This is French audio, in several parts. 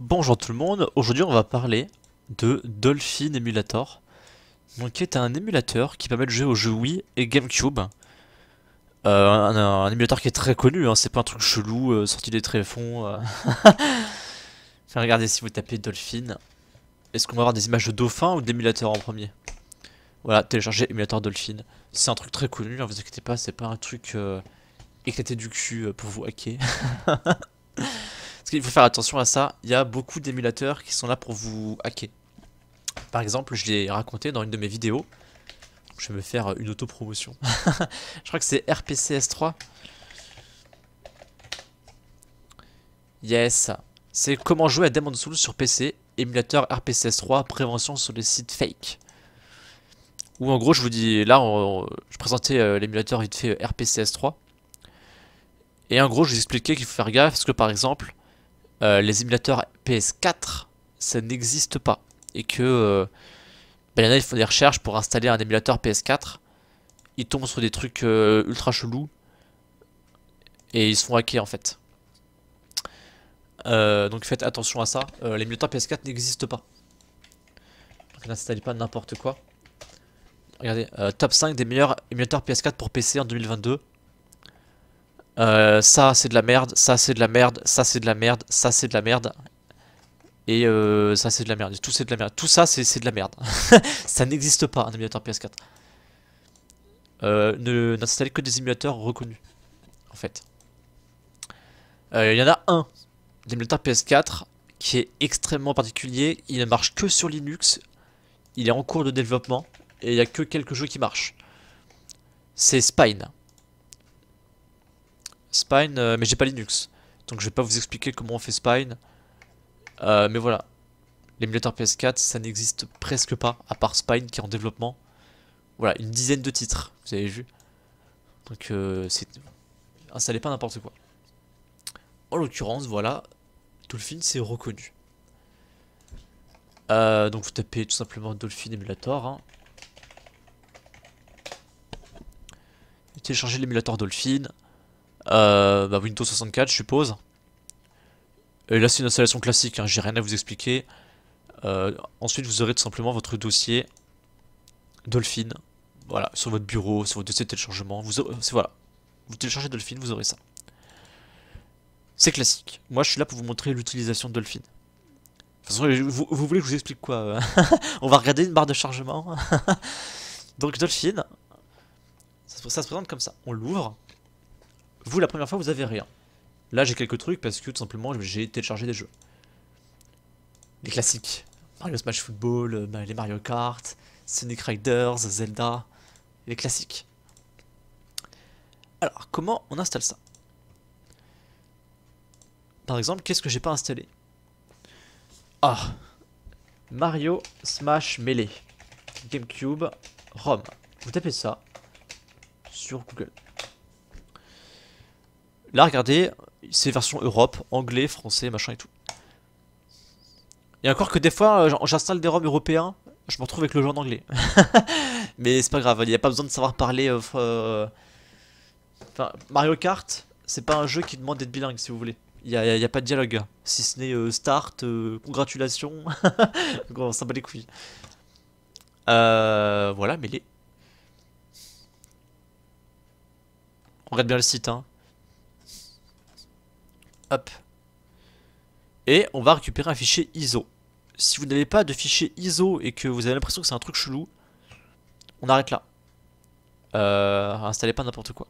Bonjour tout le monde, aujourd'hui on va parler de Dolphin Emulator Donc qui est un émulateur qui permet de jouer aux jeux Wii et Gamecube euh, un, émulateur qui est très connu, hein, c'est pas un truc chelou, euh, sorti des tréfonds euh. Regardez si vous tapez Dolphin Est-ce qu'on va avoir des images de dauphins ou d'émulateurs en premier Voilà, télécharger émulateur Dolphin C'est un truc très connu, ne hein, vous inquiétez pas, c'est pas un truc éclaté du cul pour vous hacker Il faut faire attention à ça, il y a beaucoup d'émulateurs qui sont là pour vous hacker. Par exemple, je l'ai raconté dans une de mes vidéos. Je vais me faire une auto-promotion. je crois que c'est RPCS3. Yes. C'est comment jouer à Demon's Souls sur PC, émulateur RPCS3, prévention sur les sites fake. Ou en gros, je vous dis, là, je présentais euh, l'émulateur vite fait euh, RPCS3. Et en gros, je vous expliquais qu'il faut faire gaffe parce que par exemple, euh, les émulateurs PS4, ça n'existe pas. Et que euh, ben, il ben, y a, des recherches pour installer un émulateur PS4. Ils tombent sur des trucs euh, ultra chelous. Et ils se font hacker en fait. donc faites attention à ça. l'émulateur PS4 n'existe pas. Donc n'installez pas n'importe quoi. Regardez, top 5 des meilleurs émulateurs PS4 pour PC en 2022. Euh, ça c'est de la merde, ça c'est de la merde, ça c'est de la merde, ça c'est de la merde. Et euh, ça c'est de la merde, tout c'est de la merde. Tout ça c'est de la merde. ça n'existe pas un émulateur PS4. Euh, ne n'installez que des émulateurs reconnus. En fait. Euh, il y en a un, l'émulateur PS4, qui est extrêmement particulier. Il ne marche que sur Linux. Il est en cours de développement. Et il n'y a que quelques jeux qui marchent. C'est Spine. Spine, euh, mais j'ai pas Linux. Donc je vais pas vous expliquer comment on fait Spine. Euh, mais voilà. L'émulateur PS4, ça n'existe presque pas, à part Spine qui est en développement. Voilà, une dizaine de titres, vous avez vu. Donc euh, c'est, c'est... Ah, Installez pas n'importe quoi. En l'occurrence, voilà, Dolphin c'est reconnu. donc vous tapez tout simplement Dolphin Emulator. Hein. Téléchargez l'émulateur Dolphin. Euh, bah Windows 64, je suppose. Et là, c'est une installation classique, hein, j'ai rien à vous expliquer. Euh, ensuite, vous aurez tout simplement votre dossier Dolphin. Voilà, sur votre bureau, sur votre dossier de téléchargement. Vous voilà. Vous téléchargez Dolphin, vous aurez ça. C'est classique. Moi, je suis là pour vous montrer l'utilisation de Dolphin. De toute façon, vous, voulez que je vous explique quoi euh? On va regarder une barre de chargement. Donc, Dolphin, ça se présente comme ça. On l'ouvre. Vous, la première fois, vous avez rien. Là, j'ai quelques trucs parce que tout simplement, j'ai téléchargé des jeux. Les classiques. Mario Smash Football, euh, bah, les Mario Kart, Sonic Riders, Zelda, les classiques. Alors, comment on installe ça Par exemple, qu'est-ce que j'ai pas installé Ah Mario Smash Melee GameCube ROM. Vous tapez ça sur Google. Là, regardez, c'est version Europe, anglais, français, machin et tout. Et encore que des fois, euh, j'installe des roms européens, je me retrouve avec le genre en anglais. Mais c'est pas grave, il n'y a pas besoin de savoir parler. Euh, euh, enfin, Mario Kart, c'est pas un jeu qui demande d'être bilingue si vous voulez. Il n'y a, pas de dialogue, si ce n'est start, congratulations, on s'en bat les couilles. voilà, mais On regarde bien le site, hein. Et on va récupérer un fichier ISO. Si vous n'avez pas de fichier ISO et que vous avez l'impression que c'est un truc chelou, on arrête là. Euh, installez pas n'importe quoi.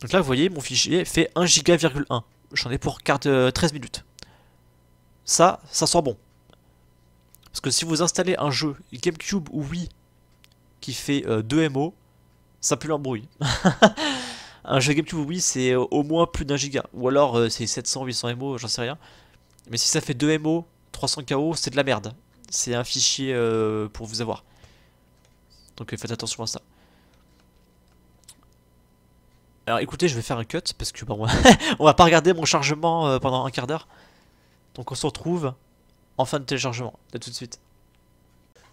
Donc là, vous voyez, mon fichier fait 1 giga,1. J'en ai pour 13 euh, minutes. Ça, ça sort bon. Parce que si vous installez un jeu GameCube ou Wii qui fait 2 euh, MO, ça pue l'embrouille. un jeu GameCube oui c'est euh, au moins plus d'un giga. Ou alors euh, c'est 700, 800 MO, j'en sais rien. Mais si ça fait 2 MO, 300 KO, c'est de la merde. C'est un fichier euh, pour vous avoir. Donc faites attention à ça. Alors écoutez, je vais faire un cut parce que bon, on va pas regarder mon chargement pendant un quart d'heure. Donc on se retrouve en fin de téléchargement. À tout de suite.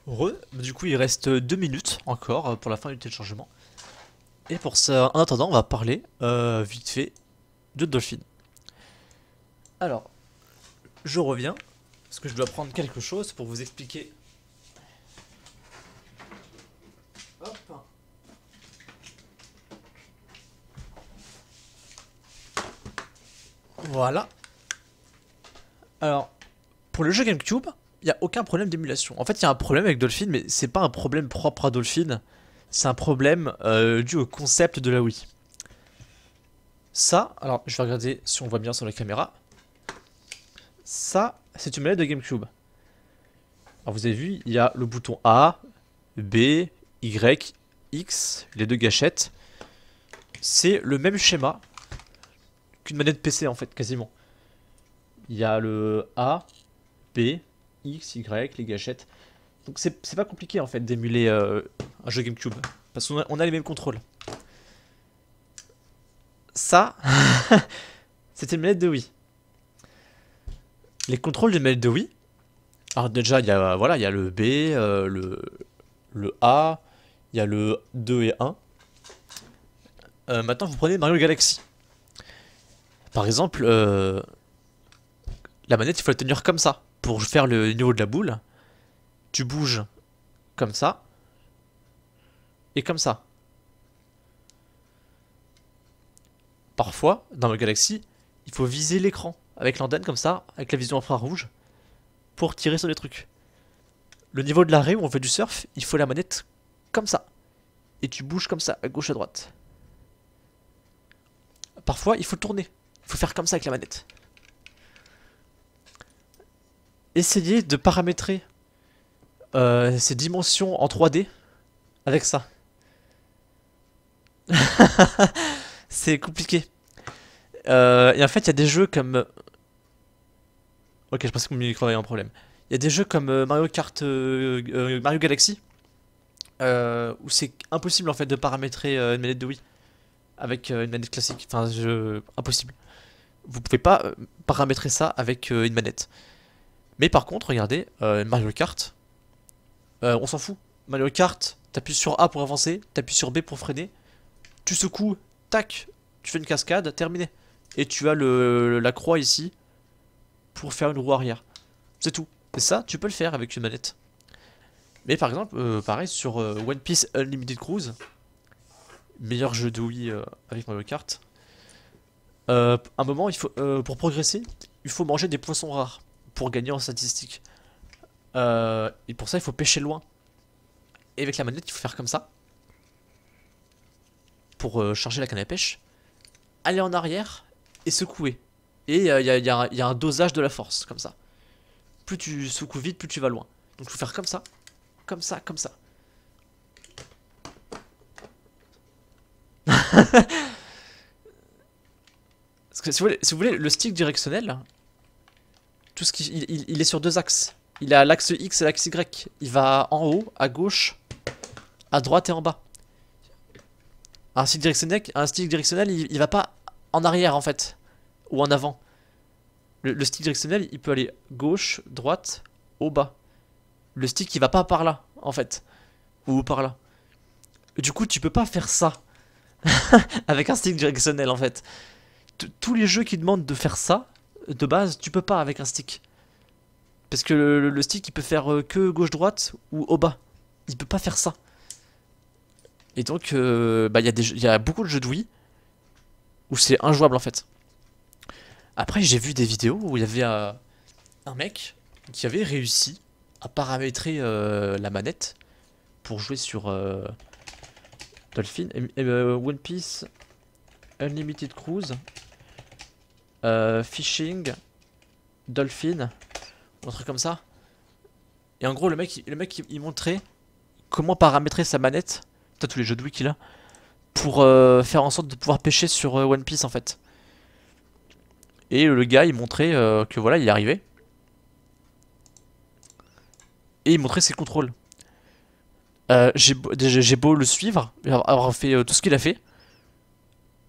Heureux. Du coup, il reste 2 minutes encore pour la fin du téléchargement. Et pour ça, en attendant, on va parler euh, vite fait de Dolphin. Alors, je reviens, parce que je dois prendre quelque chose pour vous expliquer. Hop. Voilà. Alors, pour le jeu GameCube, il n'y a aucun problème d'émulation. En fait, il y a un problème avec Dolphin, mais c'est pas un problème propre à Dolphin c'est un problème euh, dû au concept de la Wii. Ça, alors je vais regarder si on voit bien sur la caméra. Ça, c'est une manette de GameCube. Alors vous avez vu, il y a le bouton A, B, Y, X, les deux gâchettes. C'est le même schéma qu'une manette PC en fait, quasiment. Il y a le A, B, X, Y, les gâchettes. Donc c'est pas compliqué en fait d'émuler euh, un jeu GameCube. Parce qu'on a, les mêmes contrôles. Ça, c'était une manette de Wii. Les contrôles d'une manette de Wii. Alors déjà, il y a, voilà, y a le B, euh, le, le A, il y a le 2 et 1. Euh, maintenant, vous prenez Mario Galaxy. Par exemple, la manette, il faut la tenir comme ça pour faire le niveau de la boule tu bouges comme ça et comme ça. Parfois, dans le galaxie, il faut viser l'écran avec l'antenne comme ça, avec la vision infrarouge, pour tirer sur les trucs. Le niveau de l'arrêt où on fait du surf, il faut la manette comme ça. Et tu bouges comme ça, à gauche à droite. Parfois, il faut tourner. Il faut faire comme ça avec la manette. Essayez de paramétrer euh, ces dimensions en 3D avec ça. c'est compliqué. Euh, et en fait, il y a des jeux comme... Ok, je pensais que mon micro avait un problème. Il y a des jeux comme euh, Mario Kart, euh, Mario Galaxy, où c'est impossible en fait de paramétrer une manette de Wii avec une manette classique. Enfin, je... impossible. Vous pouvez pas paramétrer ça avec une manette. Mais par contre, regardez, Mario Kart, euh, on s'en fout. Mario Kart, t'appuies sur A pour avancer, t'appuies sur B pour freiner, tu secoues, tac, tu fais une cascade, terminé. Et tu as le, la croix ici pour faire une roue arrière. C'est tout. Et ça, tu peux le faire avec une manette. Mais par exemple, euh, pareil sur euh, One Piece Unlimited Cruise, meilleur jeu de Wii avec Mario Kart. un moment, il faut, pour progresser, il faut manger des poissons rares pour gagner en statistiques. Euh, et pour ça, il faut pêcher loin. Et avec la manette, il faut faire comme ça. Pour euh, charger la canne à pêche. Aller en arrière et secouer. Et euh, il y, a un dosage de la force, comme ça. Plus tu secoues vite, plus tu vas loin. Donc il faut faire comme ça, comme ça, comme ça. Parce que si vous, voulez, le stick directionnel, tout ce qui, il est sur deux axes. Il a l'axe X et l'axe Y. Il va en haut, à gauche, à droite et en bas. Un stick directionnel, un directionnel il, va pas en arrière en fait, ou en avant. Le, stick directionnel, il peut aller gauche, droite, au bas. Le stick, il va pas par là en fait, ou par là. du coup, tu peux pas faire ça avec un stick directionnel en fait. Tous les jeux qui demandent de faire ça, de base, tu peux pas avec un stick. Parce que le, stick, il peut faire euh, que gauche-droite ou au bas. Il peut pas faire ça. Et donc, euh, bah, il bah, y, y, a beaucoup de jeux de Wii où c'est injouable en fait. Après, j'ai vu des vidéos où il y avait euh, un mec qui avait réussi à paramétrer la manette pour jouer sur Dolphin, One Piece, Unlimited Cruise, Fishing, Dolphin un truc comme ça. Et en gros, le mec, le mec il montrait comment paramétrer sa manette, t'as tous les jeux de Wii qu'il a, pour euh, faire en sorte de pouvoir pêcher sur euh, One Piece en fait. Et le gars il montrait euh, que voilà, il arrivait. Et il montrait ses contrôles. J'ai beau, le suivre, avoir fait tout ce qu'il a fait,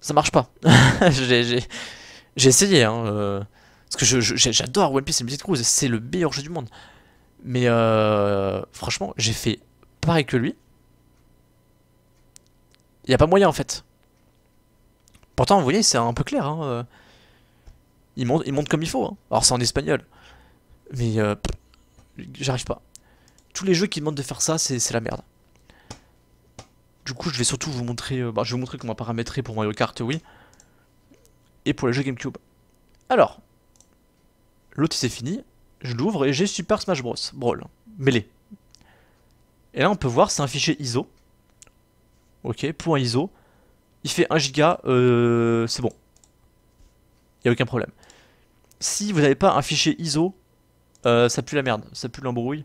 ça marche pas. J'ai essayé, hein. Parce que j'adore One Piece et Mystic Cruise, c'est le meilleur jeu du monde. Mais euh, franchement, j'ai fait pareil que lui. Il n'y a pas moyen en fait. Pourtant, vous voyez, c'est un peu clair. Hein, euh. Il, monte, il monte comme il faut. Hein. Alors c'est en espagnol. Mais euh, j'arrive pas. Tous les jeux qui demandent de faire ça, c'est la merde. Du coup, je vais surtout vous montrer, bah, je vais vous montrer comment paramétrer pour Mario Kart, oui. Et pour les jeux GameCube. Alors, L'autre, c'est fini. Je l'ouvre et j'ai Super Smash Bros. Brawl. Mêlé. Et là, on peut voir, c'est un fichier ISO. Ok, point ISO. Il fait 1 giga, euh, c'est bon. Il n'y a aucun problème. Si vous n'avez pas un fichier ISO, euh, ça pue la merde, ça pue l'embrouille.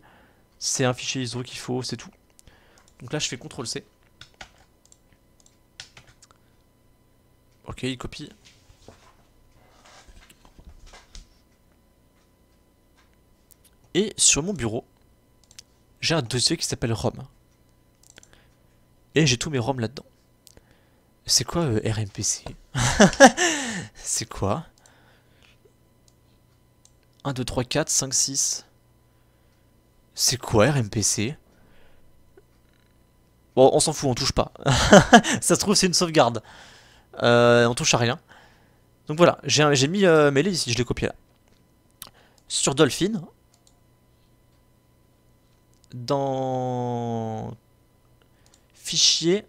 C'est un fichier ISO qu'il faut, c'est tout. Donc là, je fais CTRL-C. Ok, il copie. Et sur mon bureau, j'ai un dossier qui s'appelle ROM. Et j'ai tous mes ROM là-dedans. C'est quoi euh, RMPC C'est quoi 1, 2, 3, 4, 5, 6. C'est quoi RMPC Bon, on s'en fout, on touche pas. Ça se trouve, c'est une sauvegarde. Euh, on touche à rien. Donc voilà, j'ai mis euh, mes ici, je l'ai copié là. Sur Dolphin, dans fichier.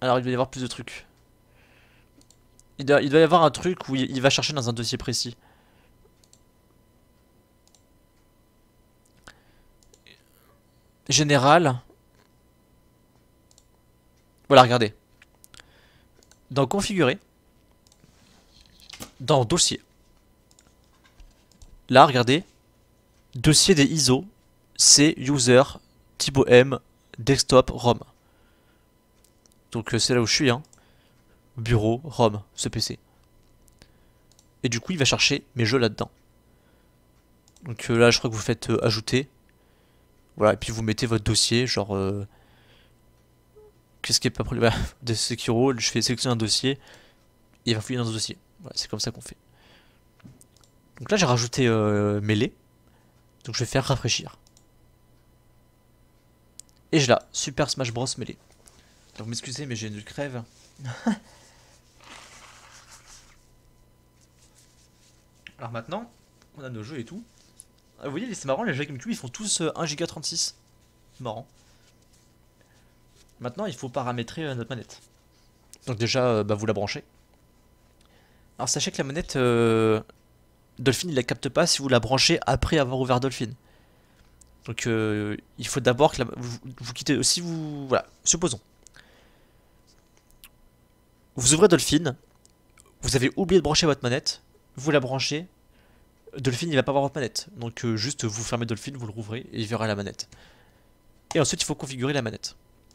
Alors il doit y avoir plus de trucs. Il doit, il doit y avoir un truc où il, il va chercher dans un dossier précis. Général. Voilà, regardez. Dans configurer. Dans dossier. Là, regardez. Dossier des ISO, c'est user, Thibaut M, desktop, ROM. Donc euh, c'est là où je suis, hein. Bureau, ROM, ce PC. Et du coup, il va chercher mes jeux là-dedans. Donc euh, là, je crois que vous faites euh, ajouter. Voilà, et puis vous mettez votre dossier, genre... Qu'est-ce qui est pas problème De je fais sélectionner un dossier, il va fouiller dans ce dossier. Voilà, c'est comme ça qu'on fait. Donc là, j'ai rajouté Melee. Donc je vais faire rafraîchir. Et je la Super Smash Bros mêlée. Donc m'excusez mais j'ai une crève. Alors maintenant, on a nos jeux et tout. Ah, vous voyez, c'est marrant, les jeux GameCube ils font tous 1Go36. Euh, marrant. Maintenant, il faut paramétrer euh, notre manette. Donc déjà, euh, bah, vous la branchez. Alors sachez que la manette, Dolphin il la capte pas si vous la branchez après avoir ouvert Dolphin. Donc euh, il faut d'abord que la, vous, quittez aussi vous voilà supposons vous ouvrez Dolphin vous avez oublié de brancher votre manette vous la branchez Dolphin il va pas voir votre manette donc euh, juste vous fermez Dolphin vous le rouvrez et il verra la manette et ensuite il faut configurer la manette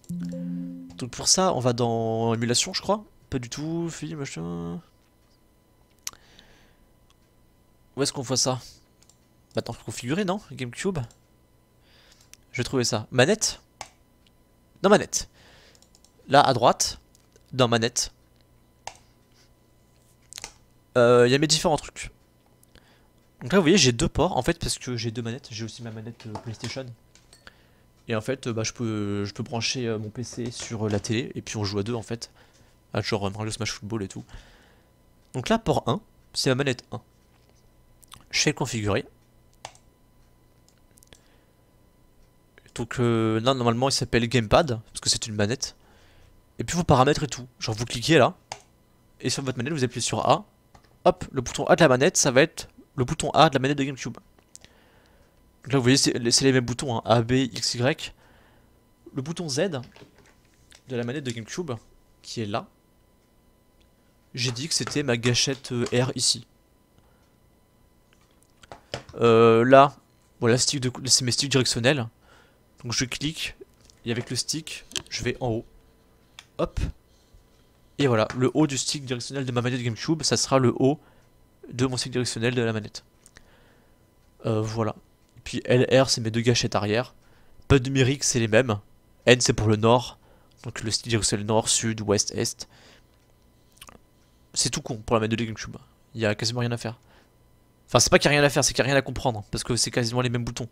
donc pour ça on va dans émulation je crois pas du tout film machin où est-ce qu'on voit ça Maintenant configurer non Gamecube Je vais trouver ça. Manette Dans manette. Là, à droite. Dans manette. Euh, il y a mes différents trucs. Donc là, vous voyez, j'ai deux ports, en fait, parce que j'ai deux manettes. J'ai aussi ma manette euh, PlayStation. Et en fait, euh, bah, je, peux, je peux brancher mon PC sur la télé, et puis on joue à deux, en fait. Ah, genre Smash Football et tout. Donc là, port 1, c'est ma manette 1. Je configurer. Donc euh, là, normalement, il s'appelle Gamepad, parce que c'est une manette. Et puis vos paramètres et tout. Genre, vous cliquez là, et sur votre manette, vous appuyez sur A. Hop, le bouton A de la manette, ça va être le bouton A de la manette de Gamecube. là, vous voyez, c'est les mêmes boutons, hein. A, B, X, Y. Le bouton Z de la manette de Gamecube, qui est là, j'ai dit que c'était ma gâchette euh, R ici. Euh, là, voilà, c'est mes sticks directionnels. Donc je clique, et avec le stick, je vais en haut. Hop. Et voilà, le haut du stick directionnel de ma manette GameCube, ça sera le haut de mon stick directionnel de la manette. Euh, voilà. Et puis LR, c'est mes deux gâchettes arrière. Pas numérique, c'est les mêmes. N, c'est pour le nord. Donc le stick directionnel nord, sud, ouest, est. C'est tout con pour la manette de GameCube. Il y a quasiment rien à faire. Enfin, c'est pas qu'il n'y a rien à faire, c'est qu'il n'y a rien à comprendre. Parce que c'est quasiment les mêmes boutons.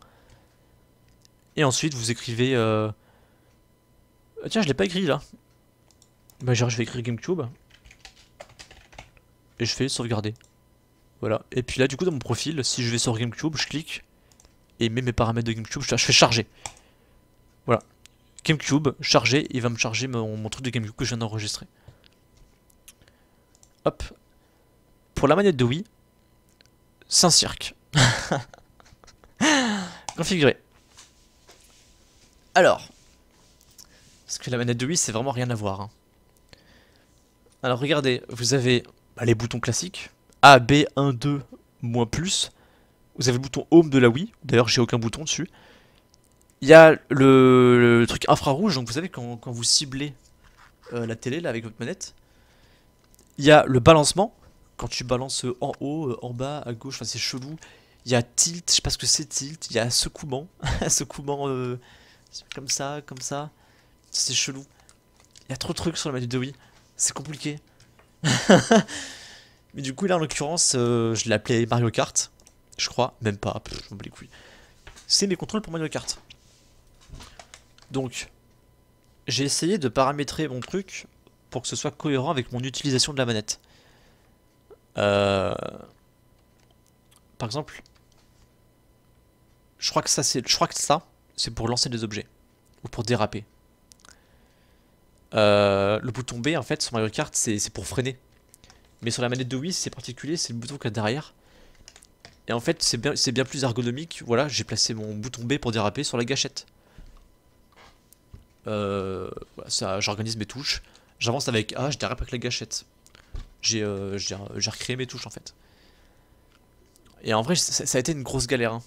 Et ensuite, vous écrivez... Euh, tiens, je l'ai pas écrit, là. Bah, genre, je vais écrire Gamecube. Et je fais sauvegarder. Voilà. Et puis là, du coup, dans mon profil, si je vais sur Gamecube, je clique. Et mets mes paramètres de Gamecube, je fais charger. Voilà. Gamecube, charger, il va me charger mon truc de Gamecube que je viens d'enregistrer. Hop. Pour la manette de Wii, Saint-Cirque. Configuré. Alors. Parce que la manette de Wii, c'est vraiment rien à voir. Hein. Alors regardez, vous avez bah, les boutons classiques. A, B, 1, 2, moins plus. Vous avez le bouton Home de la Wii. D'ailleurs, j'ai aucun bouton dessus. Il y a le, truc infrarouge. Donc vous savez, quand, vous ciblez euh, la télé là avec votre manette, il y a le balancement quand tu balances euh, en haut, euh, en bas, à gauche, enfin c'est chelou. Il y a tilt, je sais pas ce que c'est tilt, il y a secouement, secouement euh, comme ça, comme ça. C'est chelou. Il y a trop de trucs sur la manette de Wii, c'est compliqué. Mais du coup là en l'occurrence, je l'appelais Mario Kart, je crois, même pas, je les couilles. C'est mes contrôles pour Mario Kart. Donc, j'ai essayé de paramétrer mon truc pour que ce soit cohérent avec mon utilisation de la manette. Euh, par exemple, je crois que ça, c'est, pour lancer des objets ou pour déraper. Euh, le bouton B, en fait, sur Mario Kart, c'est pour freiner. Mais sur la manette de Wii, c'est particulier, c'est le bouton qu'il y a derrière. Et en fait, c'est bien, plus ergonomique. Voilà, j'ai placé mon bouton B pour déraper sur la gâchette. Euh, ça, j'organise mes touches. J'avance avec A, je dérape avec la gâchette. Euh, euh, j'ai recréé mes touches en fait. Et en vrai, ça, a été une grosse galère. Hein.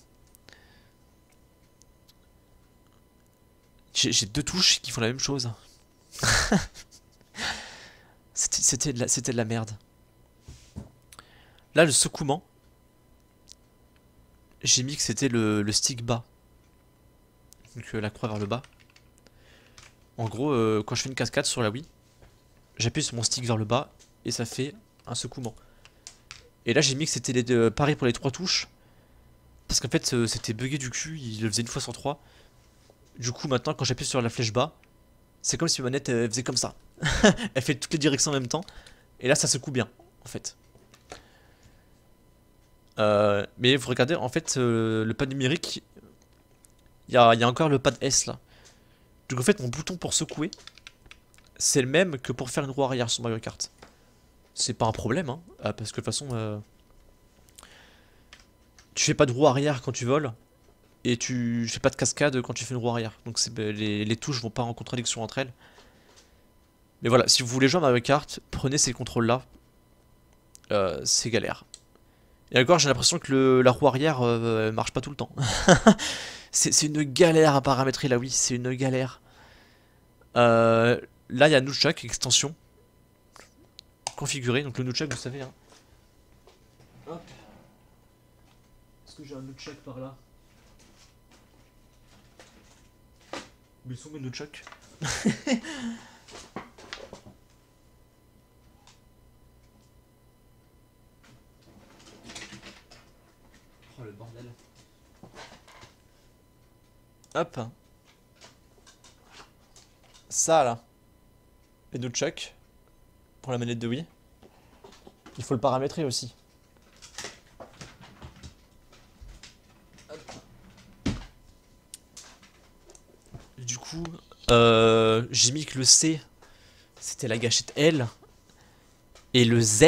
J'ai deux touches qui font la même chose. C'était de, la, de la merde. Là, le secouement, j'ai mis que c'était le, stick bas. Donc euh, la croix vers le bas. En gros, quand je fais une cascade sur la Wii, j'appuie sur mon stick vers le bas et ça fait un secouement. Et là j'ai mis que c'était les pareil pour les trois touches. Parce qu'en fait c'était bugué du cul, il le faisait une fois sur trois. Du coup maintenant quand j'appuie sur la flèche bas, c'est comme si ma manette faisait comme ça. elle fait toutes les directions en même temps. Et là ça secoue bien en fait. Euh, mais vous regardez en fait euh, le pad numérique, il y, a, encore le pad S là. Donc en fait mon bouton pour secouer, c'est le même que pour faire une roue arrière sur Mario Kart c'est pas un problème, hein. ah, parce que de toute façon, euh, tu fais pas de roue arrière quand tu voles, et tu fais pas de cascade quand tu fais une roue arrière, donc ben, les, les touches vont pas en contradiction entre elles. Mais voilà, si vous voulez jouer à Mario prenez ces contrôles-là, euh, c'est galère. Et encore, j'ai l'impression que la roue arrière euh, marche pas tout le temps. c'est une galère à paramétrer là, oui, c'est une galère. Euh, là, il y a Nouchak, extension, configurer. Donc le check vous savez. Hein. Hop. Est-ce que j'ai un check par là Mais ils sont mes nunchaks Oh le bordel. Hop. Ça là. Et check pour la manette de Wii. Il faut le paramétrer aussi. Du coup, euh, j'ai mis que le C, c'était la gâchette L. Et le Z,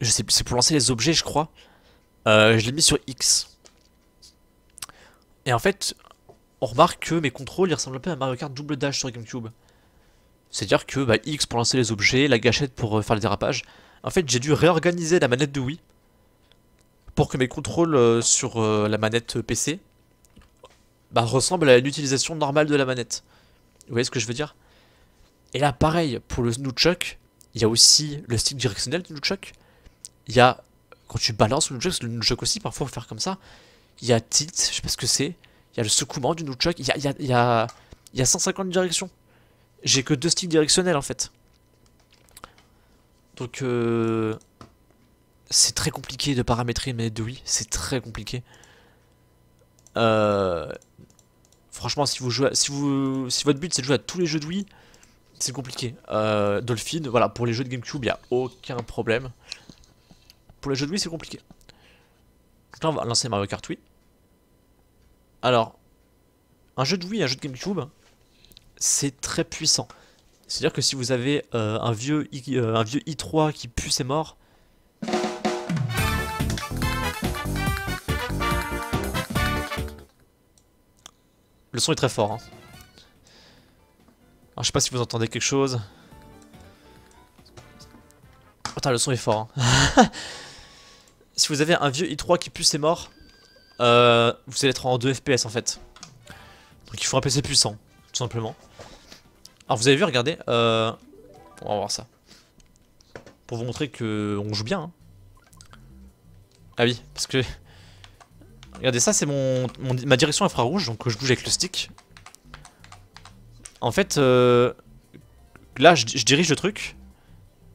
je sais c'est pour lancer les objets, je crois. Euh, je l'ai mis sur X. Et en fait, on remarque que mes contrôles ils ressemblent un peu à Mario Kart double dash sur GameCube. C'est-à-dire que bah, X pour lancer les objets, la gâchette pour euh, faire le dérapage. En fait, j'ai dû réorganiser la manette de Wii pour que mes contrôles euh, sur euh, la manette PC bah, ressemblent à l'utilisation normale de la manette. Vous voyez ce que je veux dire Et là, pareil, pour le nunchuck il y a aussi le stick directionnel du nunchuck Il y a, quand tu balances le c'est le nunchuck aussi, parfois, faut faire comme ça. Il y a tilt, je sais pas ce que c'est. Il y a le secouement du nunchuck Il y a, y a, il y a 150 directions j'ai que deux sticks directionnels en fait. Donc euh, c'est très compliqué de paramétrer mes de Wii c'est très compliqué. Euh, franchement, si vous jouez, si vous, si votre but c'est de jouer à tous les jeux de Wii, c'est compliqué. Euh, Dolphin, voilà, pour les jeux de GameCube, il y a aucun problème. Pour les jeux de Wii, c'est compliqué. Donc là, on va lancer Mario Kart Wii. Alors, un jeu de Wii, un jeu de GameCube, c'est très puissant. C'est-à-dire que si vous avez euh, un, vieux I, euh, un vieux i3 qui pue est mort le son est très fort. Hein. Alors, je sais pas si vous entendez quelque chose. Putain, le son est fort. Hein. si vous avez un vieux i3 qui pue est mort euh, vous allez être en 2 FPS en fait. Donc il faut un PC puissant, tout simplement. Alors vous avez vu, regardez, euh... on va voir ça. Pour vous montrer que on joue bien. Hein. Ah oui, parce que... Regardez, ça c'est mon... ma direction infrarouge, donc je bouge avec le stick. En fait, euh, là je... dirige le truc,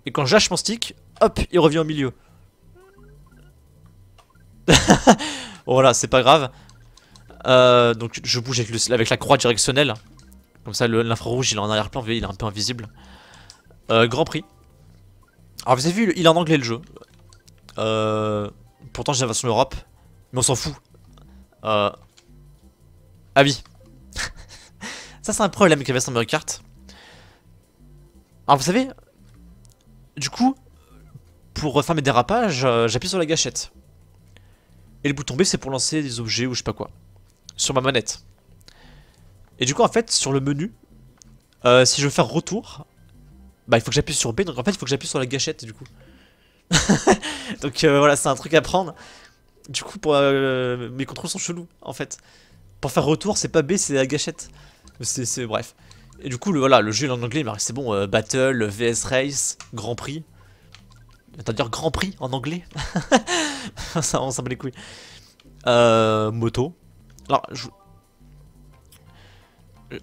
et quand j'achète mon stick, hop, il revient au milieu. voilà, c'est pas grave. Euh, donc je bouge avec, avec la croix directionnelle. Comme ça, l'infrarouge, il est en arrière-plan, il est un peu invisible. Euh, Grand Prix. Alors, vous avez vu, il est en anglais le jeu. Euh, pourtant, j'ai la version Europe. Mais on s'en fout. Euh... Ah oui. ça, c'est un problème avec la sur Mario carte. Alors, vous savez, du coup, pour faire mes dérapages, euh, j'appuie sur la gâchette. Et le bouton B, c'est pour lancer des objets ou je sais pas quoi. Sur ma manette. Et du coup, en fait, sur le menu, euh, si je veux faire retour, bah il faut que j'appuie sur B, donc en fait, il faut que j'appuie sur la gâchette, du coup. donc euh, voilà, c'est un truc à prendre. Du coup, pour, euh, mes contrôles sont chelous, en fait. Pour faire retour, c'est pas B, c'est la gâchette. C'est bref. Et du coup, voilà, le jeu est en anglais, mais c'est bon, Battle, VS Race, Grand Prix. Attends, dire Grand Prix en anglais Ça, on s'en les couilles. moto. Alors, je,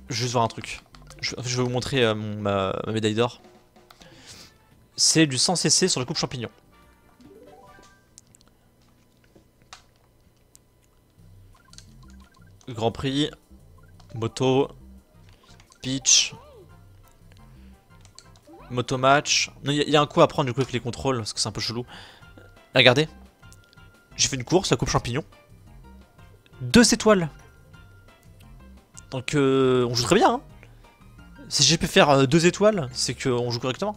juste voir un truc. Je, vais vous montrer euh, ma, médaille d'or. C'est du 100 cc sur la coupe champignon. Grand Prix, moto, pitch, moto match. Il y, a un coup à prendre du coup avec les contrôles parce que c'est un peu chelou. Regardez, j'ai fait une course, la coupe champignon. Deux étoiles donc euh, on joue très bien. Hein. Si j'ai pu faire euh, deux étoiles, c'est qu'on joue correctement.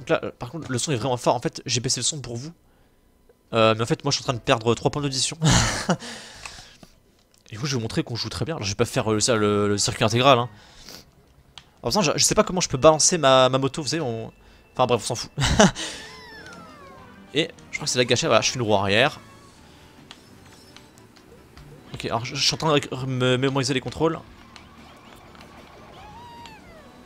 Donc là, euh, par contre, le son est vraiment fort. En fait, j'ai baissé le son pour vous. mais en fait, moi, je suis en train de perdre 3 points d'audition. du coup, je vais vous montrer qu'on joue très bien. Alors, je vais pas faire ça, le, circuit intégral. Hein. je, sais pas comment je peux balancer ma, moto, vous savez. Enfin bref, on s'en fout. Et je crois que c'est la gâchette. Voilà, je suis une roue arrière alors je, suis en train de me mémoriser les contrôles.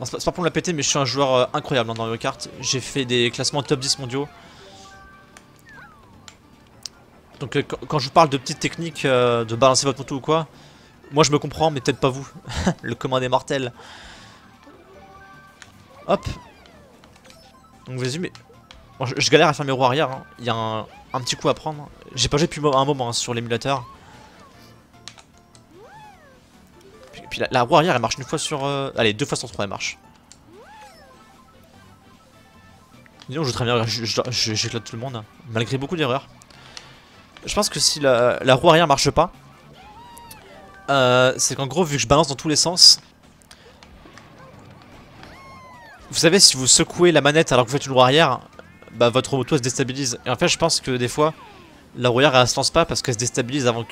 C'est pas, pour me la péter, mais je suis un joueur euh, incroyable hein, dans Mario cartes. J'ai fait des classements top 10 mondiaux. Donc euh, quand, je vous parle de petites techniques euh, de balancer votre moto ou quoi, moi je me comprends, mais peut-être pas vous. Le command est mortel Hop. Donc vas-y, mais... Bon, je, galère à faire mes roues arrière. Hein. Il y a un, petit coup à prendre. J'ai pas joué depuis un moment hein, sur l'émulateur. la, roue arrière, elle marche une fois sur... Euh, allez, deux fois sur trois, elle marche. Disons, je très bien, j'éclate tout le monde, hein, malgré beaucoup d'erreurs. Je pense que si la, roue arrière marche pas, euh, c'est qu'en gros, vu que je balance dans tous les sens, vous savez, si vous secouez la manette alors que vous faites une roue arrière, bah votre moto se déstabilise. Et en fait, je pense que des fois, la roue arrière elle se lance pas parce qu'elle se déstabilise avant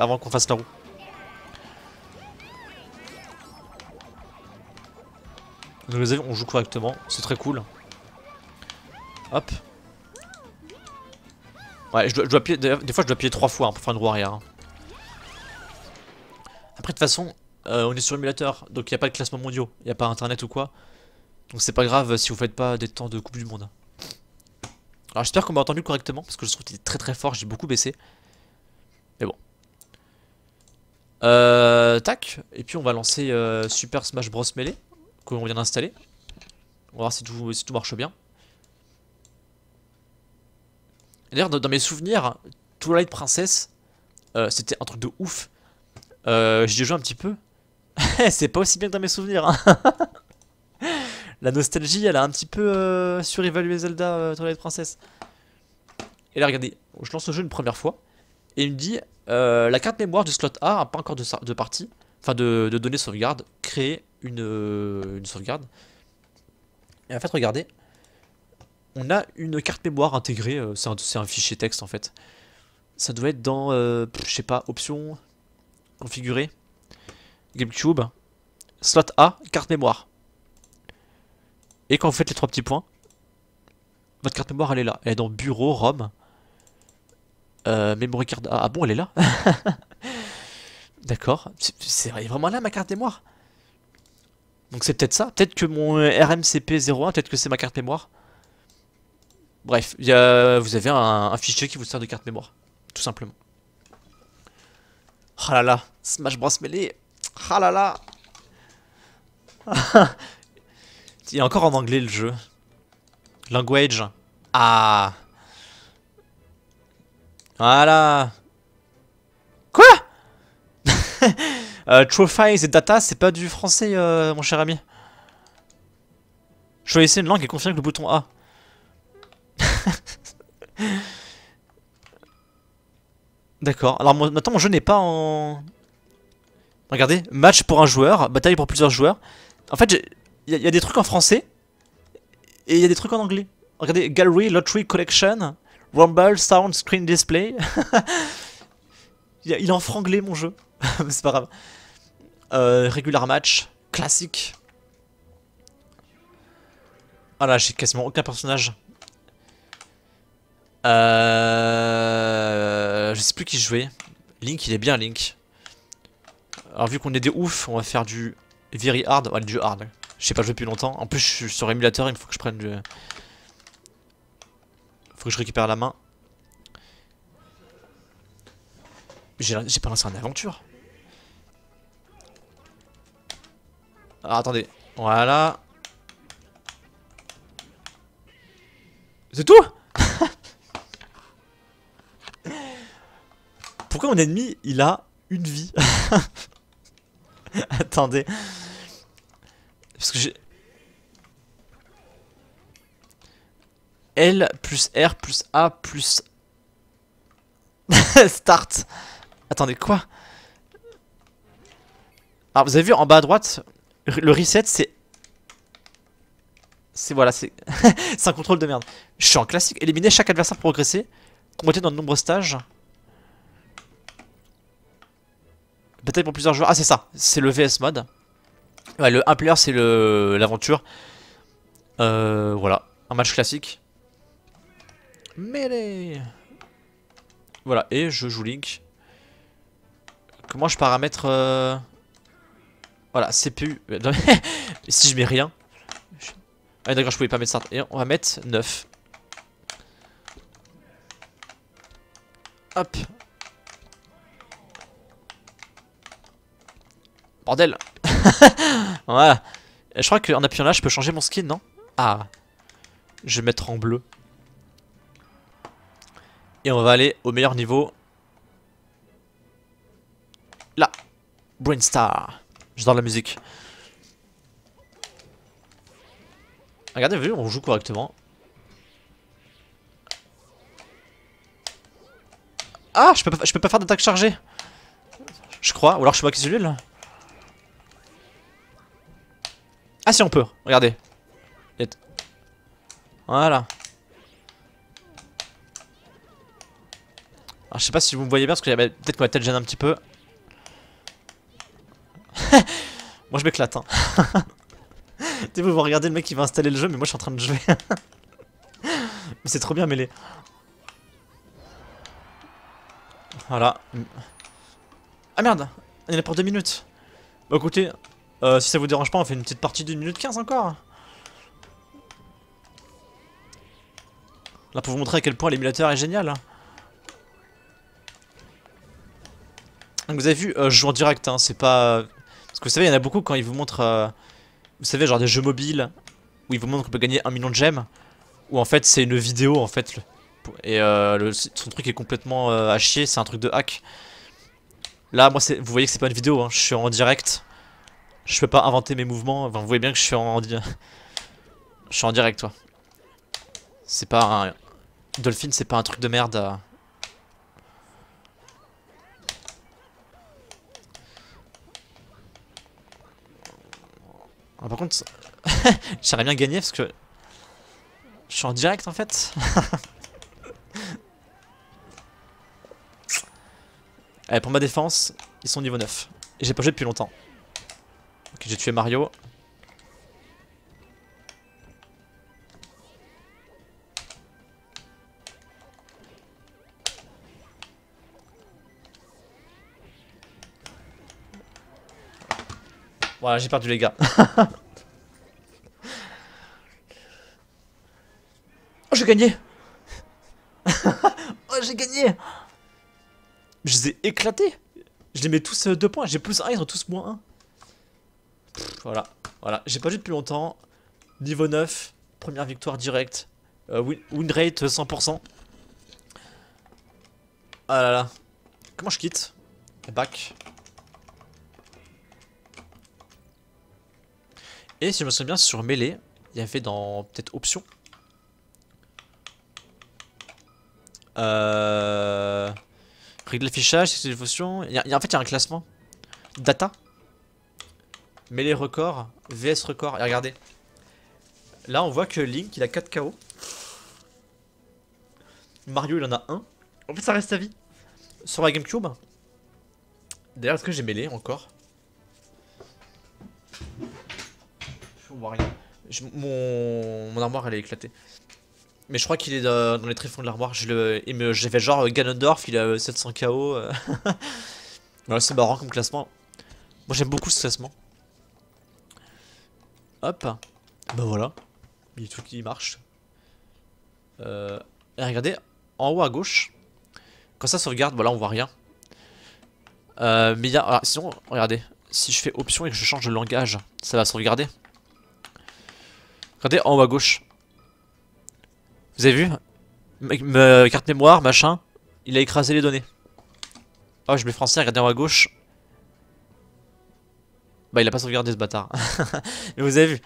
avant qu'on fasse la roue. Donc les amis on joue correctement, c'est très cool. Hop. Ouais, je dois, je des fois je dois appuyer trois fois hein, pour faire une roue arrière. Hein. Après de toute façon, euh, on est sur l'émulateur donc il n'y a pas de classement mondiaux, il n'y a pas internet ou quoi. Donc c'est pas grave si vous faites pas des temps de coupe du monde. Alors j'espère qu'on m'a entendu correctement, parce que je trouve qu'il est très très fort, j'ai beaucoup baissé. Mais bon. Euh, tac, et puis on va lancer euh, Super Smash Bros Melee qu'on vient d'installer. On va voir si tout, si tout marche bien. D'ailleurs, dans, mes souvenirs, Twilight Princess, euh, c'était un truc de ouf. Euh, J'y ai joué un petit peu. c'est pas aussi bien que dans mes souvenirs. Hein. La nostalgie, elle a un petit peu euh, surévalué Zelda euh, Twilight Princess. Et là, regardez, je lance le jeu une première fois. Et il me dit, la carte mémoire du slot A n'a pas encore de, de partie. Enfin, de, de données sauvegarde. Créer euh, une, sauvegarde. Et en fait, regardez, on a une carte mémoire intégrée, euh, c'est un, fichier texte en fait. Ça doit être dans, euh, je sais pas, options, configurer, GameCube, slot A, carte mémoire. Et quand vous faites les trois petits points, votre carte mémoire elle est là, elle est dans bureau, ROM, euh, memory card A. Ah, ah bon, elle est là D'accord, c'est vraiment là ma carte mémoire donc c'est peut-être ça. Peut-être que mon euh, RMCP01, peut-être que c'est ma carte mémoire. Bref, vous avez un, fichier qui vous sert de carte mémoire. Tout simplement. oh là là, Smash Bros Melee. oh là là. Il est encore en anglais le jeu. Language. Ah. Voilà. Euh, trophies et data, c'est pas du français, euh, mon cher ami. Choisissez une langue et confirmez le bouton A. D'accord. Alors maintenant, mon jeu n'est pas en... Regardez, match pour un joueur, bataille pour plusieurs joueurs. En fait, il y, a des trucs en français et il y a des trucs en anglais. Regardez, Gallery, Lottery, Collection, Rumble, Sound, Screen Display. il est en franglais, mon jeu. c'est pas grave. Euh, regular match, classique. Ah j'ai quasiment aucun personnage. Euh... Je sais plus qui jouer. Link, il est bien Link. Alors vu qu'on est des ouf, on va faire du very hard. Ouais, du hard. Je sais pas jouer depuis longtemps. En plus, je suis sur émulateur, il faut que je prenne du... Faut que je récupère la main. J'ai pas lancé un aventure. Alors attendez. Voilà. C'est tout Pourquoi mon ennemi, il a une vie Attendez. Parce que j'ai... L plus R plus A plus... Start Attendez, quoi Alors, vous avez vu en bas à droite, le reset, c'est... C'est voilà, c'est c'est un contrôle de merde. Je suis en classique. Éliminer chaque adversaire pour progresser. Combattre dans de nombreux stages. Bataille pour plusieurs joueurs. Ah, c'est ça. C'est le VS mode. Ouais, le 1 player, c'est l'aventure. Euh, voilà. Un match classique. Melee Voilà, et je joue Link. Comment je paramètre... Euh, voilà, CPU. si je mets rien. Ah, d'accord, je pouvais pas mettre ça. Et on va mettre 9. Hop. Bordel. voilà. Je crois qu'en appuyant là, je peux changer mon skin, non Ah. Je vais mettre en bleu. Et on va aller au meilleur niveau. Là. Brainstar. J'adore la musique. Regardez, vous on joue correctement. Ah, je peux pas, je peux pas faire d'attaque chargée. Je crois, ou alors je suis pas qui lui là. Ah si on peut, regardez. Voilà. Alors je sais pas si vous me voyez bien parce que peut-être que ma tête gêne un petit peu. Moi je m'éclate hein. tu vous regardez le mec qui va installer le jeu mais moi je suis en train de jouer. mais c'est trop bien mêlé. Voilà. Ah merde On est là pour 2 minutes. Bah écoutez, euh, si ça vous dérange pas on fait une petite partie d'une minute 15 encore. Là pour vous montrer à quel point l'émulateur est génial. Donc vous avez vu, euh, je joue en direct, hein, c'est pas... Parce que vous savez, il y en a beaucoup quand ils vous montrent, euh, vous savez, genre des jeux mobiles, où ils vous montrent qu'on peut gagner un million de gemmes, où en fait c'est une vidéo en fait, et euh, son truc est complètement euh, à chier, c'est un truc de hack. Là, moi, vous voyez que c'est pas une vidéo, hein. je suis en direct, je peux pas inventer mes mouvements, enfin, vous voyez bien que je suis en, je suis en direct, toi. C'est pas un... Dolphin, c'est pas un truc de merde Ah, par contre, j'aurais bien gagné parce que je suis en direct en fait. Allez, pour ma défense, ils sont niveau 9. Et j'ai pas joué depuis longtemps. Ok, j'ai tué Mario. Voilà, j'ai perdu les gars. oh, j'ai gagné Oh, j'ai gagné Je les ai éclatés Je les mets tous euh, deux points, j'ai plus 1, ils ont tous moins 1. voilà, voilà, j'ai pas joué depuis longtemps. Niveau 9, première victoire directe. Euh, Winrate rate 100%. Euh, ah là là. Comment je quitte Back. Et si je me souviens bien, sur Melee, il y avait dans peut-être Options. Euh... Règle d'affichage, c'est une fonction. en fait, il y a un classement. Data. Melee record, VS record. Et regardez. Là, on voit que Link, il a 4 KO. Mario, il en a 1. En fait, ça reste à vie. Sur la Gamecube. D'ailleurs, est-ce que j'ai mêlé encore on voit rien. Mon... armoire elle est éclatée. Mais je crois qu'il est dans, les tréfonds de l'armoire. J'ai le... fait genre euh, Ganondorf, il a 700 KO. voilà c'est marrant comme classement. Moi j'aime beaucoup ce classement. Hop. Bah voilà. Il tout qui marche. Euh, et regardez, en haut à gauche, quand ça sauvegarde, voilà, bah, on voit rien. Euh, mais il sinon, regardez, si je fais option et que je change le langage, ça va sauvegarder. Regardez en haut à gauche. Vous avez vu euh, carte mémoire, machin, il a écrasé les données. Oh, je mets français, regardez en haut à gauche. Bah, il a pas sauvegardé ce bâtard. Mais vous avez vu.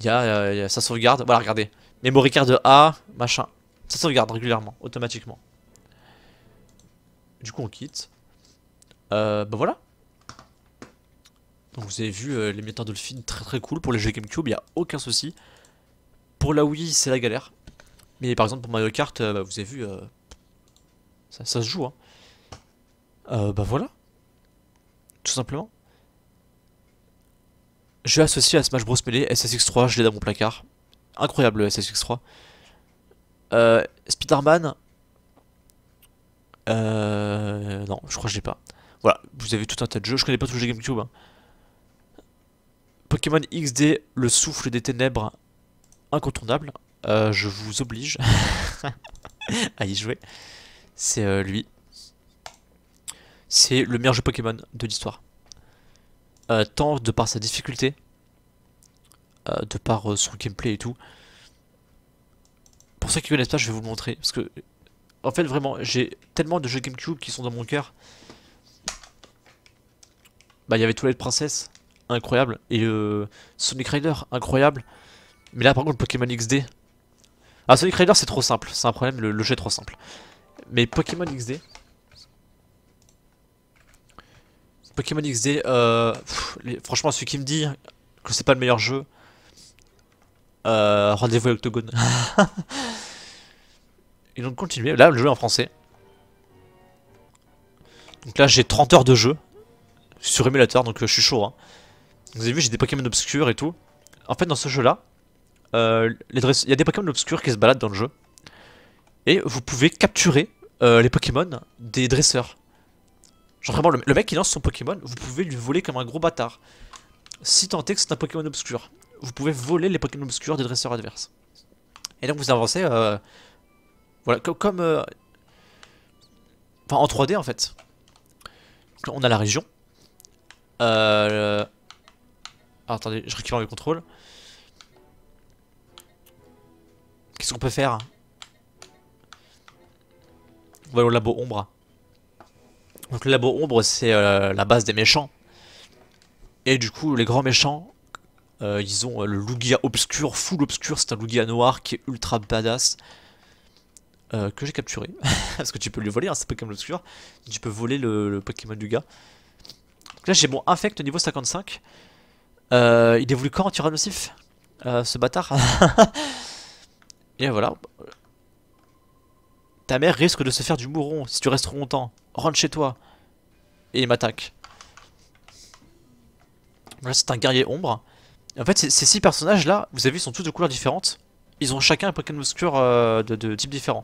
Il y, euh, ça sauvegarde. Voilà, regardez. Memory de A, machin. Ça sauvegarde régulièrement, automatiquement. Du coup, on quitte. Euh, bah voilà. Donc vous avez vu euh, les de Dolphin très très cool. Pour les jeux Gamecube, il n'y a aucun souci. Pour la Wii, c'est la galère. Mais par exemple pour Mario Kart, euh, bah, vous avez vu, euh, ça, se joue. Hein. bah voilà. Tout simplement. Je associe à Smash Bros Melee SSX3, je l'ai dans mon placard. Incroyable le SSX3. Euh, Spider-Man. non, je crois que je l'ai pas. Voilà, vous avez tout un tas de jeux. Je connais pas tous les jeux Gamecube. Hein. Pokémon XD, le souffle des ténèbres incontournable. Euh, je vous oblige à y jouer. C'est euh, lui. C'est le meilleur jeu Pokémon de l'histoire. Euh, tant de par sa difficulté, de par son gameplay et tout. Pour ceux qui connaissent pas, je vais vous le montrer. Parce que, en fait, vraiment, j'ai tellement de jeux Gamecube qui sont dans mon cœur. Bah, il y avait les princesses incroyable. Et euh, Sonic Rider, incroyable. Mais là par contre Pokémon XD. Ah Sonic Rider c'est trop simple, c'est un problème, le, jeu est trop simple. Mais Pokémon XD. Pokémon XD, euh, franchement celui qui me dit que c'est pas le meilleur jeu. Euh, Rendez-vous à Et donc continuer, là le jeu en français. Donc là j'ai 30 heures de jeu sur émulateur, donc je suis chaud. Hein. Vous avez vu, j'ai des Pokémon obscurs et tout. En fait, dans ce jeu-là, euh, il y a des Pokémon obscurs qui se baladent dans le jeu. Et vous pouvez capturer euh, les Pokémon des dresseurs. Genre vraiment, le, mec qui lance son Pokémon, vous pouvez lui voler comme un gros bâtard. Si tant est que c'est un Pokémon obscur, vous pouvez voler les Pokémon obscurs des dresseurs adverses. Et donc vous avancez, euh, voilà, comme... comme euh, enfin, en 3D en fait. On a la région. Euh, ah, attendez, je récupère le contrôle. Qu'est-ce qu'on peut faire On va au labo ombre. Donc le labo ombre, c'est euh, la base des méchants. Et du coup, les grands méchants, euh, ils ont euh, le Lugia obscur, full obscur, c'est un Lugia noir qui est ultra badass. que j'ai capturé. Parce que tu peux lui voler, hein, c'est Pokémon obscur. Tu peux voler le, Pokémon du gars. Donc là, j'ai mon infect niveau 55. Euh, il il voulu quand en tyran euh, Ce bâtard Et voilà. Ta mère risque de se faire du mouron si tu restes trop longtemps. Rentre chez toi. Et il m'attaque. Là c'est un guerrier ombre. En fait ces six personnages là, vous avez vu, sont tous de couleurs différentes. Ils ont chacun un Pokémon obscur euh, de, de, type différent.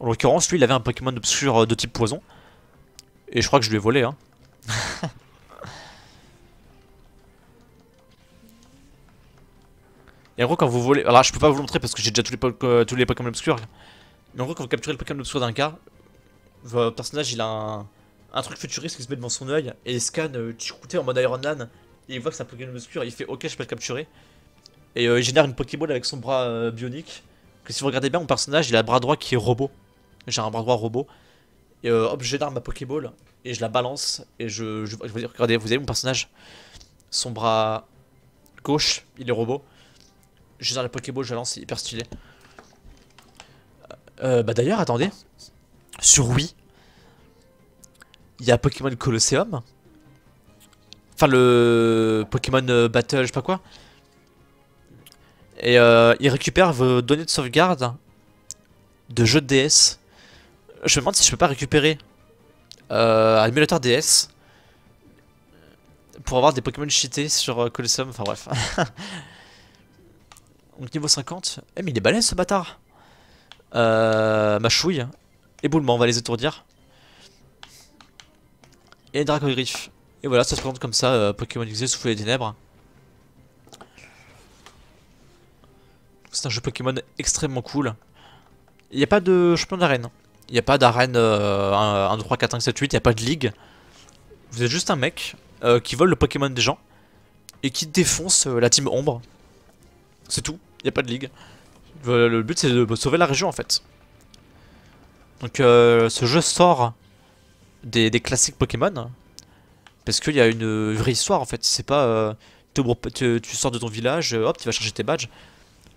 En l'occurrence lui il avait un Pokémon obscur de type poison. Et je crois que je lui ai volé hein. Et en gros, quand vous voulez Alors, je peux pas vous montrer parce que j'ai déjà tous les, euh, tous les Pokémon obscurs. Mais en gros, quand vous capturez le Pokémon obscur d'un cas, votre personnage il a un, truc futuriste qui se met devant son œil et il scanne euh, en mode Iron Man. Et il voit que c'est un Pokémon obscur. il fait Ok, je peux le capturer. Et euh, il génère une Pokéball avec son bras euh, bionique. Que si vous regardez bien, mon personnage il a un bras droit qui est robot. J'ai un bras droit robot. Et hop, je génère ma Pokéball et je la balance. Et je, je, je, Regardez, vous avez mon personnage. Son bras gauche, il est robot. Je vais la Pokéball, je lance, c'est hyper stylé. Euh, euh, bah d'ailleurs, attendez. Sur Wii, il y a Pokémon Colosseum. Enfin, le Pokémon euh, Battle, je sais pas quoi. Et il récupère vos données de sauvegarde de jeux de DS. Je me demande si je peux pas récupérer euh, un DS pour avoir des Pokémon cheatés sur Colosseum. Enfin bref. Donc niveau 50. Eh mais il est balèze ce bâtard euh, Ma chouille. Hein. Éboulement, on va les étourdir. Et Dracogriffe. Et voilà, ça se présente comme ça, euh, Pokémon XZ Souffle les ténèbres. C'est un jeu Pokémon extrêmement cool. Il n'y a pas de champion d'arène. Hein. Il n'y a pas d'arène 1, 2, 3, 4, 5, 7, 8. Il n'y a pas de ligue. Vous êtes juste un mec euh, qui vole le Pokémon des gens et qui défonce euh, la team ombre c'est tout. Il n'y a pas de ligue. Euh, le but c'est de sauver la région en fait. Donc euh, ce jeu sort des, classiques Pokémon. Parce qu'il y a une vraie histoire en fait. C'est pas... Euh, tu, sors de ton village, hop, tu vas chercher tes badges.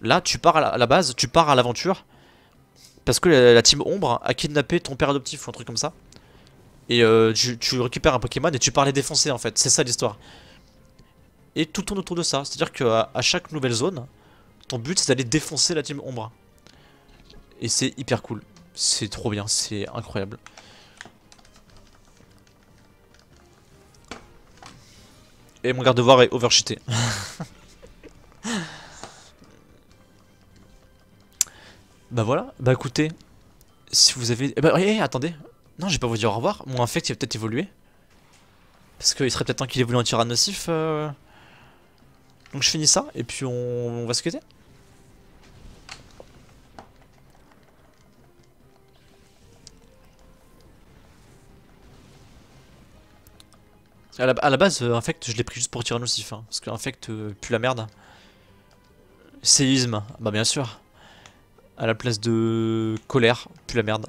Là, tu pars à la, base, tu pars à l'aventure. Parce que la, team Ombre a kidnappé ton père adoptif ou un truc comme ça. Et tu, récupères un Pokémon et tu pars les défoncer en fait. C'est ça l'histoire. Et tout tourne autour de ça. C'est-à-dire qu'à à chaque nouvelle zone, ton but c'est d'aller défoncer la team Ombra. Et c'est hyper cool. C'est trop bien, c'est incroyable. Et mon garde-voir est overcheaté. bah voilà, bah écoutez, si vous avez... Eh bah eh, eh, attendez, non j'ai pas voulu dire au revoir, mon infect il va peut-être évoluer. Parce qu'il serait peut-être temps qu'il évolue en à nocif euh. Donc je finis ça, et puis on, on va se quitter. A la, base, euh, Infect, je l'ai pris juste pour tirer nocif, hein, parce que Infect euh, pue la merde. Séisme, bah bien sûr. À la place de colère, pue la merde.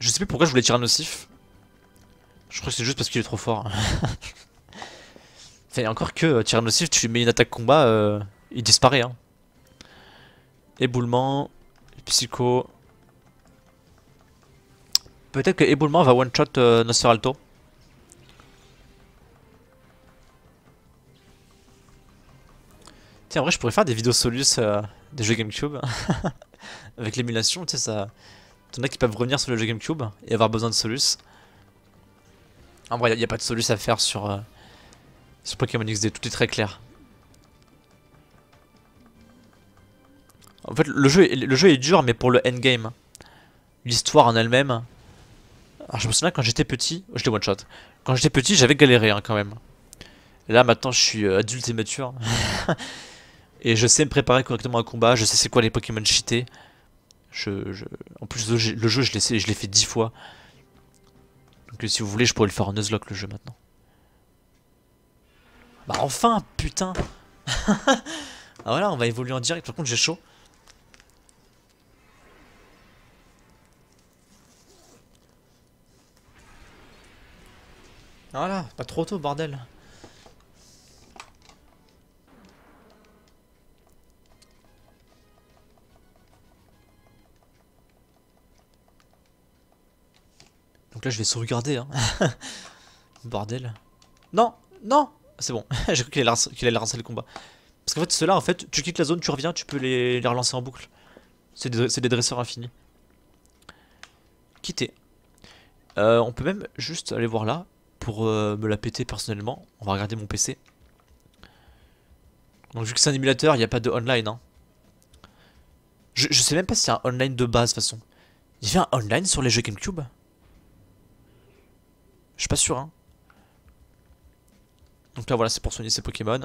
Je sais plus pourquoi je voulais tirer Je crois que c'est juste parce qu'il est trop fort. enfin, encore que euh, tirer tu lui mets une attaque combat, il disparaît. Hein. Éboulement, psycho, Peut-être que Éboulement va one-shot euh, Nosferalto. Tiens, en vrai, je pourrais faire des vidéos Solus euh, des jeux Gamecube. Avec l'émulation, tu sais, ça. T'en as qui peuvent revenir sur le jeu Gamecube et avoir besoin de Solus. En vrai, il a, pas de Solus à faire sur, euh, Pokémon XD, tout est très clair. En fait, le jeu, le jeu est dur, mais pour le endgame. L'histoire en elle-même, alors je me souviens quand j'étais petit, je one shot. Quand j'étais petit, j'avais galéré hein, quand même. Là maintenant, je suis euh, adulte et mature. et je sais me préparer correctement à un combat, je sais c'est quoi les Pokémon cheatés. En plus, le jeu, je l'ai fait 10 fois. Donc si vous voulez, je pourrais le faire en Nuzlocke le jeu maintenant. Bah enfin, putain Ah voilà, on va évoluer en direct, par contre j'ai chaud. Voilà, pas trop tôt, bordel. Donc là, je vais sauvegarder. Hein. bordel. Non, non C'est bon, j'ai cru qu'il allait, qu le combat. Parce qu'en fait, ceux-là, en fait, tu quittes la zone, tu reviens, tu peux les, relancer en boucle. C'est des, dresseurs infinis. Quitter. Euh, on peut même juste aller voir là pour euh, me la péter personnellement. On va regarder mon PC. Donc vu que c'est un émulateur, il n'y a pas de online. Hein. Je, sais même pas si y un online de base de toute façon. Il y a un online sur les jeux Gamecube Je suis pas sûr. Hein. Donc là voilà, c'est pour soigner ses Pokémon.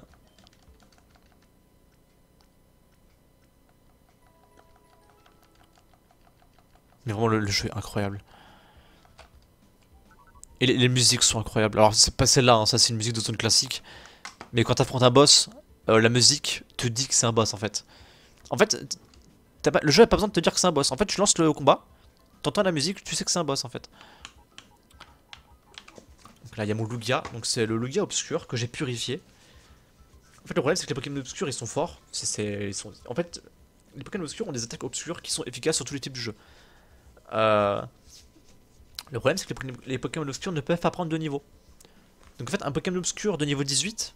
Mais vraiment le jeu est incroyable les, musiques sont incroyables. Alors, c'est pas celle-là, hein, ça c'est une musique de zone classique. Mais quand t'affrontes un boss, euh, la musique te dit que c'est un boss en fait. En fait, as le jeu a pas besoin de te dire que c'est un boss. En fait, tu lances le combat, t'entends la musique, tu sais que c'est un boss en fait. Donc là, il y a mon Lugia. Donc c'est le Lugia obscur que j'ai purifié. En fait, le problème c'est que les Pokémon obscurs ils sont forts. C'est En fait, les Pokémon obscurs ont des attaques obscures qui sont efficaces sur tous les types du jeu. Euh, le problème, c'est que les, Pokémon obscurs ne peuvent pas prendre de niveau. Donc en fait, un Pokémon obscur de niveau 18,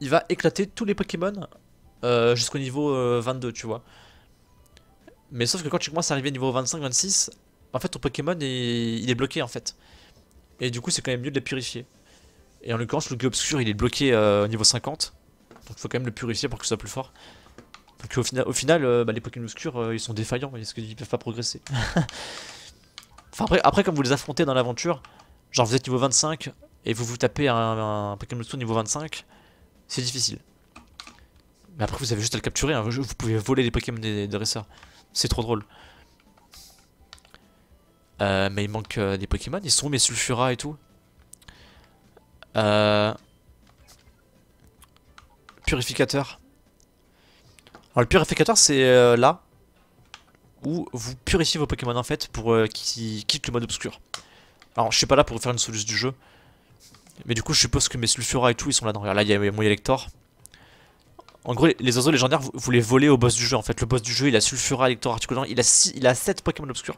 il va éclater tous les Pokémon euh, jusqu'au niveau 22, euh, tu vois. Mais sauf que quand tu commences à arriver niveau 25-26, en fait, ton Pokémon, est, il est bloqué, en fait. Et du coup, c'est quand même mieux de les purifier. Et en l'occurrence, le gueux obscur, il est bloqué au euh, niveau 50. Donc il faut quand même le purifier pour que ce soit plus fort. Donc au, au final, bah, les Pokémon obscurs, ils sont défaillants parce qu'ils peuvent pas progresser. après, comme vous les affrontez dans l'aventure, genre vous êtes niveau 25 et vous vous tapez un, un, Pokémon niveau 25, c'est difficile. Mais après vous avez juste à le capturer, hein. vous, pouvez voler les Pokémon des, des C'est trop drôle. Euh, mais il manque euh, des Pokémon, ils sont mes Sulfura et tout euh... Purificateur. Alors le purificateur c'est euh, là, où vous purifiez vos Pokémon en fait pour euh, qu'ils quittent le mode obscur. Alors je suis pas là pour vous faire une solution du jeu, mais du coup je suppose que mes Sulfura et tout ils sont là-dedans. Là il y a mon Elector. En gros les oiseaux légendaires vous, vous, les volez au boss du jeu en fait. Le boss du jeu il a Sulfura, Elector, articulant. il a, il a 7 Pokémon obscur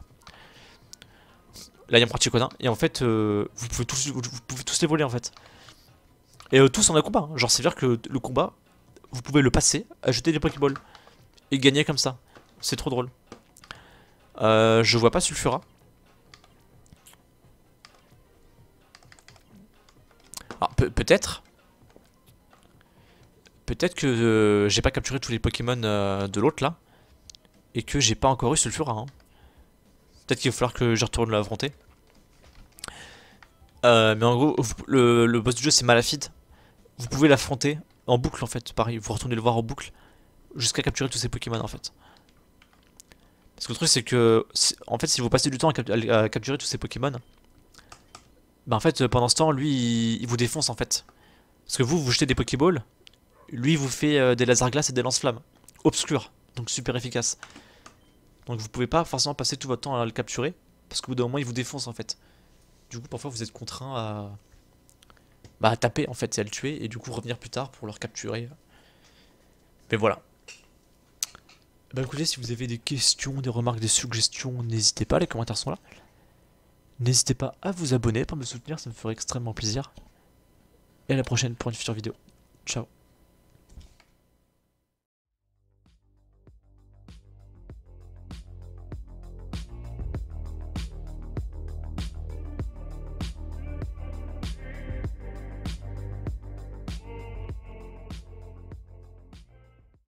Là il y a mon et en fait euh, vous, pouvez tous, les voler en fait. Et euh, tous en un combat, hein. genre c'est dire que le combat vous pouvez le passer, ajouter des Pokéballs et gagner comme ça. C'est trop drôle. Euh, je vois pas Sulfura. Ah, peut-être. Peut-être que euh, j'ai pas capturé tous les Pokémon euh, de l'autre là. Et que j'ai pas encore eu Sulfura. Hein. Peut-être qu'il va falloir que je retourne l'affronter. mais en gros, le, boss du jeu c'est Malafide. Vous pouvez l'affronter en boucle en fait, pareil. Vous retournez le voir en boucle jusqu'à capturer tous ces Pokémon en fait. Parce que le truc c'est que, en fait, si vous passez du temps à, capturer tous ces Pokémon, bah en fait, pendant ce temps, lui, il vous défonce en fait. Parce que vous, vous jetez des Pokéballs, lui, il vous fait euh, des lasers glaces et des lance-flammes. Obscurs, donc super efficace. Donc vous pouvez pas forcément passer tout votre temps à le capturer, parce qu'au bout d'un moment, il vous défonce en fait. Du coup, parfois, vous êtes contraint à... Bah, à taper en fait et à le tuer, et du coup revenir plus tard pour le recapturer. Mais voilà. Bah écoutez, si vous avez des questions, des remarques, des suggestions, n'hésitez pas, les commentaires sont là. N'hésitez pas à vous abonner pour me soutenir, ça me ferait extrêmement plaisir. Et à la prochaine pour une future vidéo. Ciao